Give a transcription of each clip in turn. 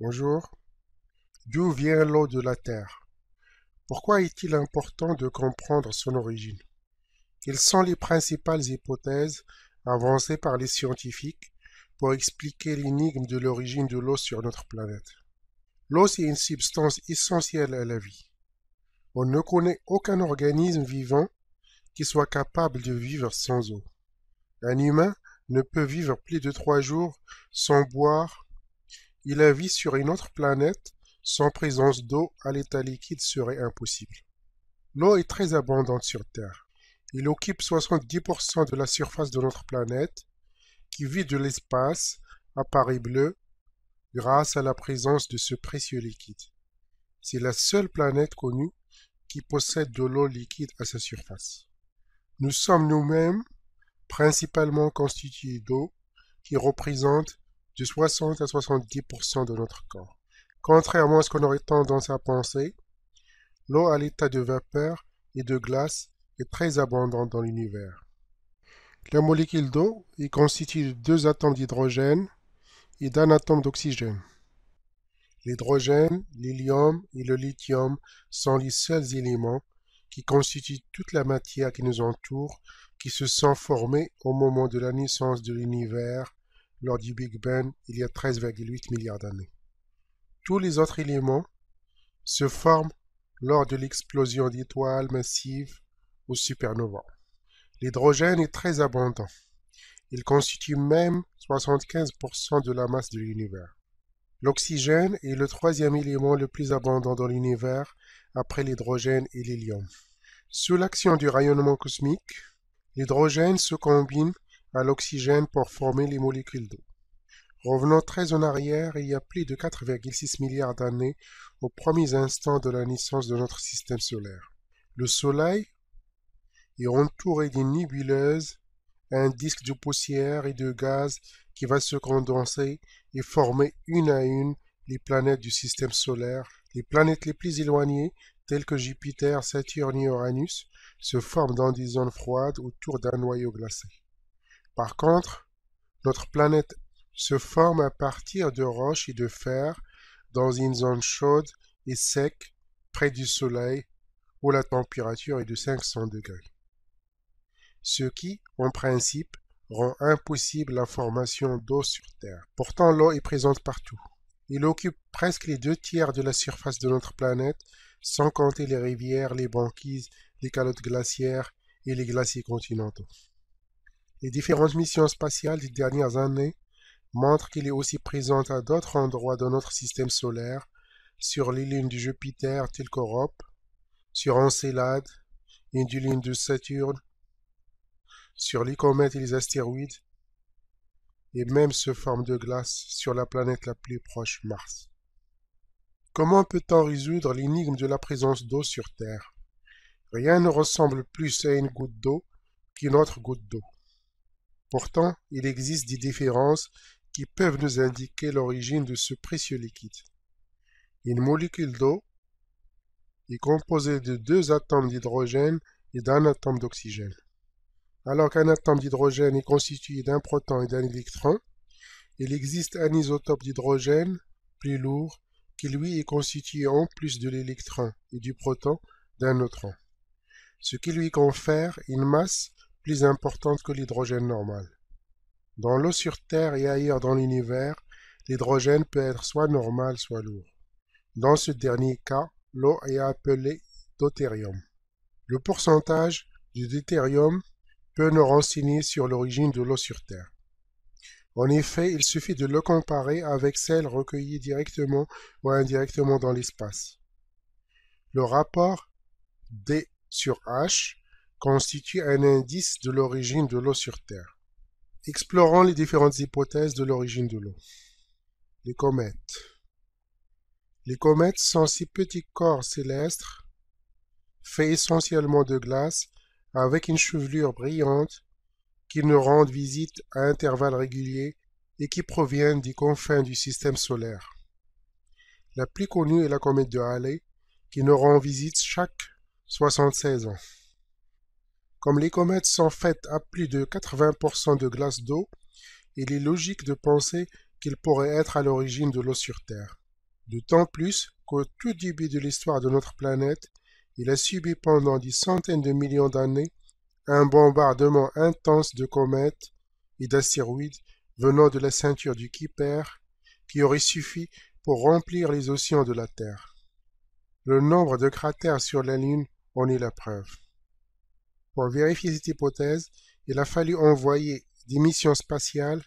Bonjour. D'où vient l'eau de la Terre Pourquoi est-il important de comprendre son origine Quelles sont les principales hypothèses avancées par les scientifiques pour expliquer l'énigme de l'origine de l'eau sur notre planète L'eau, c'est une substance essentielle à la vie. On ne connaît aucun organisme vivant qui soit capable de vivre sans eau. Un humain ne peut vivre plus de trois jours sans boire il a vie sur une autre planète, sans présence d'eau à l'état liquide serait impossible. L'eau est très abondante sur Terre. Il occupe 70% de la surface de notre planète, qui vit de l'espace à Paris bleu grâce à la présence de ce précieux liquide. C'est la seule planète connue qui possède de l'eau liquide à sa surface. Nous sommes nous-mêmes principalement constitués d'eau qui représente 60 à 70% de notre corps. Contrairement à ce qu'on aurait tendance à penser, l'eau à l'état de vapeur et de glace est très abondante dans l'univers. La molécule d'eau est constituée de deux atomes d'hydrogène et d'un atome d'oxygène. L'hydrogène, l'hélium et le lithium sont les seuls éléments qui constituent toute la matière qui nous entoure, qui se sont formés au moment de la naissance de l'univers lors du Big Bang il y a 13,8 milliards d'années. Tous les autres éléments se forment lors de l'explosion d'étoiles massives ou supernovas. L'hydrogène est très abondant. Il constitue même 75% de la masse de l'univers. L'oxygène est le troisième élément le plus abondant dans l'univers après l'hydrogène et l'hélium. Sous l'action du rayonnement cosmique, l'hydrogène se combine à l'oxygène pour former les molécules d'eau. Revenons très en arrière, il y a plus de 4,6 milliards d'années au premiers instants de la naissance de notre système solaire. Le Soleil est entouré d'une nébuleuse, un disque de poussière et de gaz qui va se condenser et former une à une les planètes du système solaire. Les planètes les plus éloignées, telles que Jupiter, Saturne et Uranus, se forment dans des zones froides autour d'un noyau glacé. Par contre, notre planète se forme à partir de roches et de fer dans une zone chaude et sec près du Soleil où la température est de 500 degrés. Ce qui, en principe, rend impossible la formation d'eau sur Terre. Pourtant, l'eau est présente partout. Il occupe presque les deux tiers de la surface de notre planète, sans compter les rivières, les banquises, les calottes glaciaires et les glaciers continentaux. Les différentes missions spatiales des dernières années montrent qu'il est aussi présent à d'autres endroits de notre système solaire, sur les lunes de Jupiter telles qu'Europe, sur Encelade, une lune de Saturne, sur les comètes et les astéroïdes, et même sous forme de glace sur la planète la plus proche, Mars. Comment peut-on résoudre l'énigme de la présence d'eau sur Terre Rien ne ressemble plus à une goutte d'eau qu'une autre goutte d'eau. Pourtant, il existe des différences qui peuvent nous indiquer l'origine de ce précieux liquide. Une molécule d'eau est composée de deux atomes d'hydrogène et d'un atome d'oxygène. Alors qu'un atome d'hydrogène est constitué d'un proton et d'un électron, il existe un isotope d'hydrogène plus lourd qui lui est constitué en plus de l'électron et du proton d'un neutron, ce qui lui confère une masse plus importante que l'hydrogène normal. Dans l'eau sur Terre et ailleurs dans l'univers, l'hydrogène peut être soit normal, soit lourd. Dans ce dernier cas, l'eau est appelée deutérium. Le pourcentage du deutérium peut nous renseigner sur l'origine de l'eau sur Terre. En effet, il suffit de le comparer avec celle recueillie directement ou indirectement dans l'espace. Le rapport D sur H constitue un indice de l'origine de l'eau sur Terre. Explorons les différentes hypothèses de l'origine de l'eau. Les comètes. Les comètes sont ces petits corps célestes faits essentiellement de glace avec une chevelure brillante qui nous rendent visite à intervalles réguliers et qui proviennent des confins du système solaire. La plus connue est la comète de Halley qui nous rend visite chaque 76 ans. Comme les comètes sont faites à plus de 80% de glace d'eau, il est logique de penser qu'ils pourraient être à l'origine de l'eau sur Terre. D'autant plus qu'au tout début de l'histoire de notre planète, il a subi pendant des centaines de millions d'années un bombardement intense de comètes et d'astéroïdes venant de la ceinture du Kuiper qui aurait suffi pour remplir les océans de la Terre. Le nombre de cratères sur la Lune en est la preuve. Pour vérifier cette hypothèse, il a fallu envoyer des missions spatiales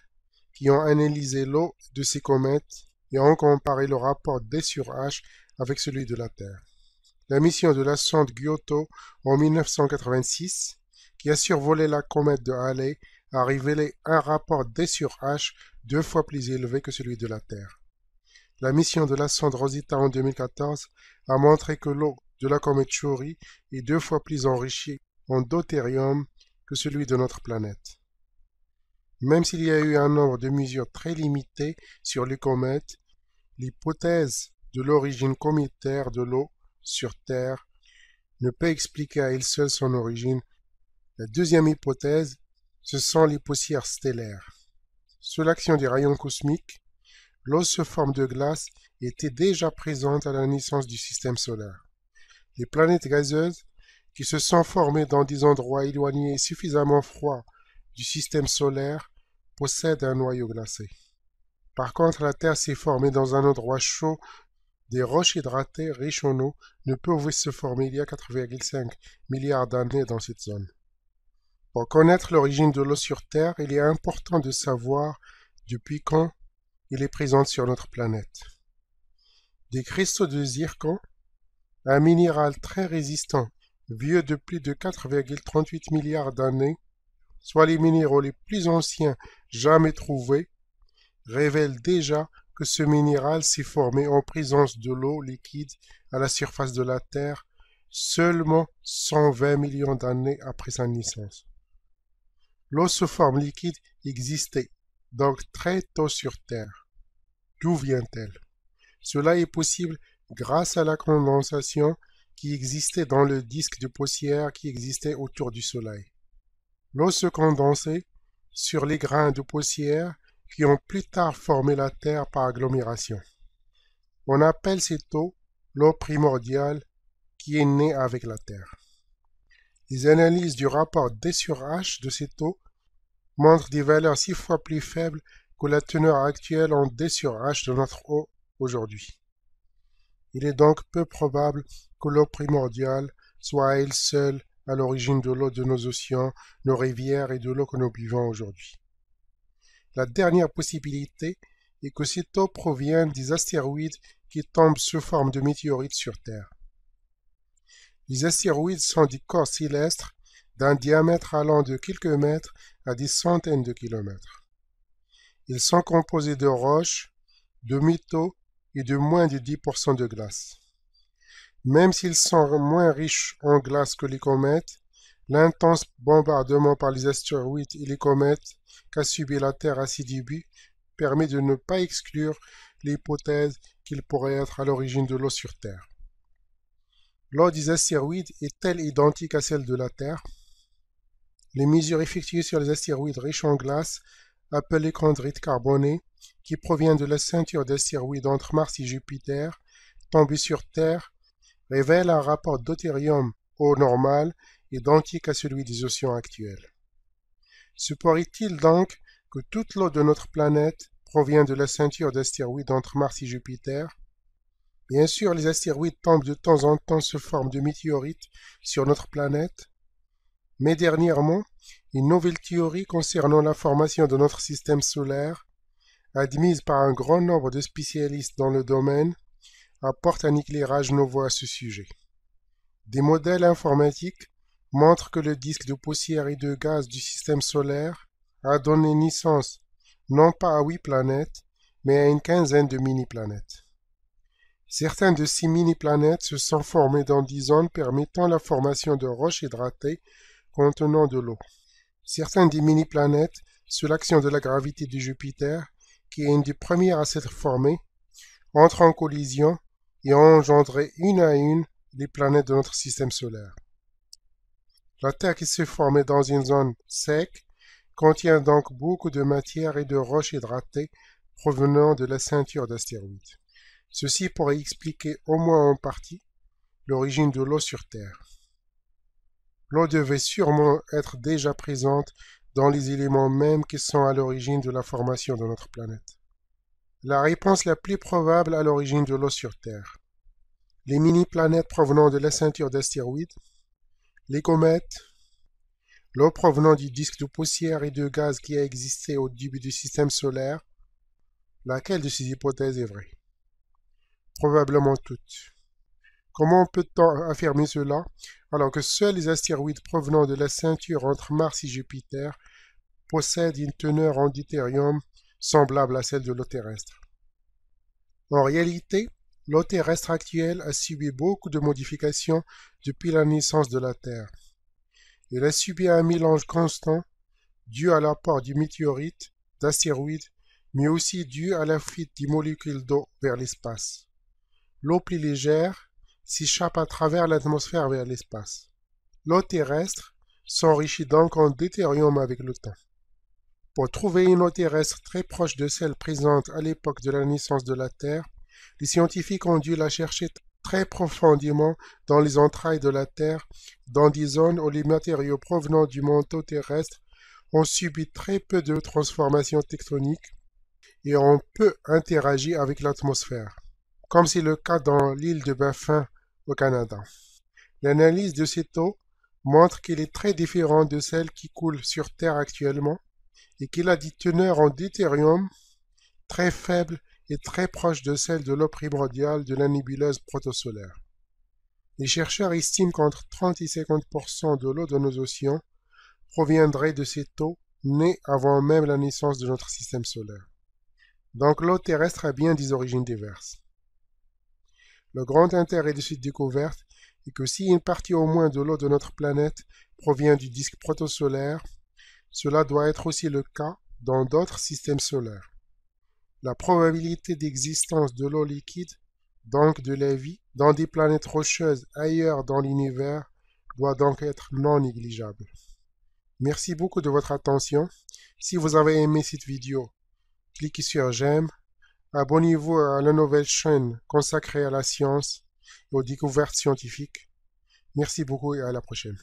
qui ont analysé l'eau de ces comètes et ont comparé le rapport D sur H avec celui de la Terre. La mission de la sonde Giotto en 1986, qui a survolé la comète de Halley, a révélé un rapport D sur H deux fois plus élevé que celui de la Terre. La mission de la sonde Rosita en 2014 a montré que l'eau de la comète Chury est deux fois plus enrichie en deutérium que celui de notre planète. Même s'il y a eu un nombre de mesures très limitées sur les comètes, l'hypothèse de l'origine cométaire de l'eau sur Terre ne peut expliquer à elle seule son origine. La deuxième hypothèse, ce sont les poussières stellaires. Sous l'action des rayons cosmiques, l'eau se forme de glace était déjà présente à la naissance du système solaire. Les planètes gazeuses qui se sont formés dans des endroits éloignés et suffisamment froids du système solaire, possèdent un noyau glacé. Par contre, la Terre s'est formée dans un endroit chaud. Des roches hydratées riches en eau ne peuvent se former il y a 4,5 milliards d'années dans cette zone. Pour connaître l'origine de l'eau sur Terre, il est important de savoir depuis quand il est présente sur notre planète. Des cristaux de zircon, un minéral très résistant vieux de plus de 4,38 milliards d'années, soit les minéraux les plus anciens jamais trouvés, révèlent déjà que ce minéral s'est formé en présence de l'eau liquide à la surface de la Terre seulement 120 millions d'années après sa naissance. L'eau sous forme liquide existait donc très tôt sur Terre. D'où vient-elle Cela est possible grâce à la condensation qui existait dans le disque de poussière qui existait autour du Soleil. L'eau se condensait sur les grains de poussière qui ont plus tard formé la Terre par agglomération. On appelle cette eau l'eau primordiale qui est née avec la Terre. Les analyses du rapport D sur H de cette eau montrent des valeurs six fois plus faibles que la teneur actuelle en D sur H de notre eau aujourd'hui. Il est donc peu probable l'eau primordiale, soit à elle seule à l'origine de l'eau de nos océans, nos rivières et de l'eau que nous buvons aujourd'hui. La dernière possibilité est que cette eau provienne des astéroïdes qui tombent sous forme de météorites sur Terre. Les astéroïdes sont des corps célestes d'un diamètre allant de quelques mètres à des centaines de kilomètres. Ils sont composés de roches, de métaux et de moins de 10% de glace. Même s'ils sont moins riches en glace que les comètes, l'intense bombardement par les astéroïdes et les comètes qu'a subi la Terre à ses débuts permet de ne pas exclure l'hypothèse qu'ils pourraient être à l'origine de l'eau sur Terre. L'eau des astéroïdes est-elle identique à celle de la Terre Les mesures effectuées sur les astéroïdes riches en glace, appelés chondrites carbonées, qui proviennent de la ceinture d'astéroïdes entre Mars et Jupiter, tombés sur Terre révèle un rapport dautérium au normal identique à celui des océans actuels. supporte il donc que toute l'eau de notre planète provient de la ceinture d'astéroïdes entre Mars et Jupiter Bien sûr, les astéroïdes tombent de temps en temps sous forme de météorites sur notre planète, mais dernièrement, une nouvelle théorie concernant la formation de notre système solaire, admise par un grand nombre de spécialistes dans le domaine, apporte un éclairage nouveau à ce sujet. Des modèles informatiques montrent que le disque de poussière et de gaz du système solaire a donné naissance non pas à huit planètes, mais à une quinzaine de mini-planètes. Certaines de ces mini-planètes se sont formées dans des zones permettant la formation de roches hydratées contenant de l'eau. Certaines des mini-planètes, sous l'action de la gravité de Jupiter, qui est une des premières à s'être formée, entrent en collision et ont engendré une à une les planètes de notre système solaire. La Terre qui s'est formée dans une zone sec contient donc beaucoup de matière et de roches hydratées provenant de la ceinture d'astéroïdes. Ceci pourrait expliquer au moins en partie l'origine de l'eau sur Terre. L'eau devait sûrement être déjà présente dans les éléments mêmes qui sont à l'origine de la formation de notre planète la réponse la plus probable à l'origine de l'eau sur Terre. Les mini-planètes provenant de la ceinture d'astéroïdes, les comètes, l'eau provenant du disque de poussière et de gaz qui a existé au début du système solaire, laquelle de ces hypothèses est vraie Probablement toutes. Comment peut-on affirmer cela alors que seuls les astéroïdes provenant de la ceinture entre Mars et Jupiter possèdent une teneur en deutérium semblable à celle de l'eau terrestre. En réalité, l'eau terrestre actuelle a subi beaucoup de modifications depuis la naissance de la Terre. Elle a subi un mélange constant dû à l'apport du météorite, d'astéroïdes, mais aussi dû à la fuite des molécules d'eau vers l'espace. L'eau plus légère s'échappe à travers l'atmosphère vers l'espace. L'eau terrestre s'enrichit donc en détérium avec le temps. Pour trouver une eau terrestre très proche de celle présente à l'époque de la naissance de la Terre, les scientifiques ont dû la chercher très profondément dans les entrailles de la Terre, dans des zones où les matériaux provenant du manteau terrestre ont subi très peu de transformations tectoniques et ont peu interagi avec l'atmosphère, comme c'est le cas dans l'île de Baffin au Canada. L'analyse de cette eau montre qu'elle est très différente de celle qui coule sur Terre actuellement et qu'il a des teneurs en déthérium très faibles et très proches de celles de l'eau primordiale de la nébuleuse protosolaire. Les chercheurs estiment qu'entre 30 et 50 de l'eau de nos océans proviendrait de cette eau née avant même la naissance de notre système solaire. Donc l'eau terrestre a bien des origines diverses. Le grand intérêt de cette découverte est que si une partie au moins de l'eau de notre planète provient du disque protosolaire, cela doit être aussi le cas dans d'autres systèmes solaires. La probabilité d'existence de l'eau liquide, donc de la vie, dans des planètes rocheuses ailleurs dans l'univers doit donc être non négligeable. Merci beaucoup de votre attention. Si vous avez aimé cette vidéo, cliquez sur j'aime, abonnez-vous à la nouvelle chaîne consacrée à la science et aux découvertes scientifiques. Merci beaucoup et à la prochaine.